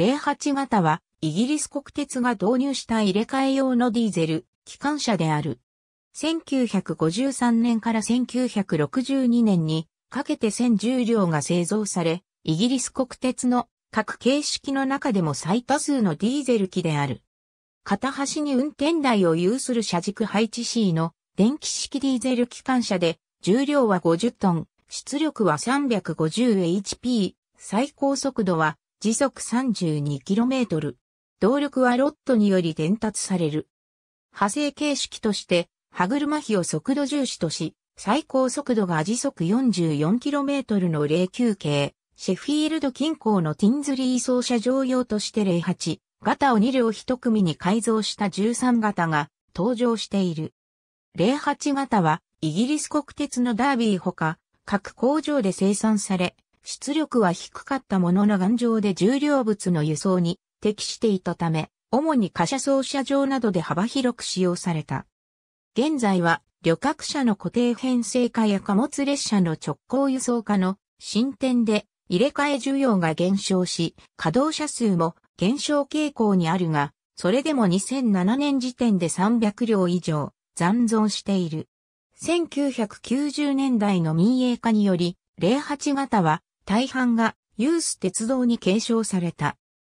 08型は、イギリス国鉄が導入した入れ替え用のディーゼル、機関車である。1953年から1962年にかけて1010両が製造され、イギリス国鉄の各形式の中でも最多数のディーゼル機である。片端に運転台を有する車軸配置 C の電気式ディーゼル機関車で、重量は50トン、出力は 350hp、最高速度は時速 32km。動力はロットにより伝達される。派生形式として、歯車比を速度重視とし、最高速度が時速 44km の0 9系、シェフィールド近郊のティンズリー走車乗用として08型を2両1組に改造した13型が登場している。08型はイギリス国鉄のダービーほか、各工場で生産され、出力は低かったものの頑丈で重量物の輸送に適していたため、主に貨車操車場などで幅広く使用された。現在は旅客車の固定編成化や貨物列車の直行輸送化の進展で入れ替え需要が減少し、稼働者数も減少傾向にあるが、それでも2007年時点で300両以上残存している。1990年代の民営化により、08型は大半がユース鉄道に継承された。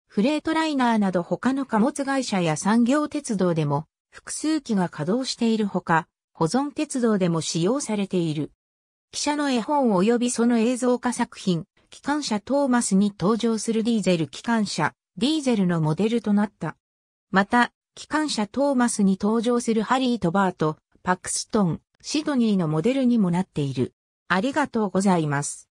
フレートライナーなど他の貨物会社や産業鉄道でも複数機が稼働しているほか、保存鉄道でも使用されている。記者の絵本及びその映像化作品、機関車トーマスに登場するディーゼル機関車、ディーゼルのモデルとなった。また、機関車トーマスに登場するハリーとバート、パクストン、シドニーのモデルにもなっている。ありがとうございます。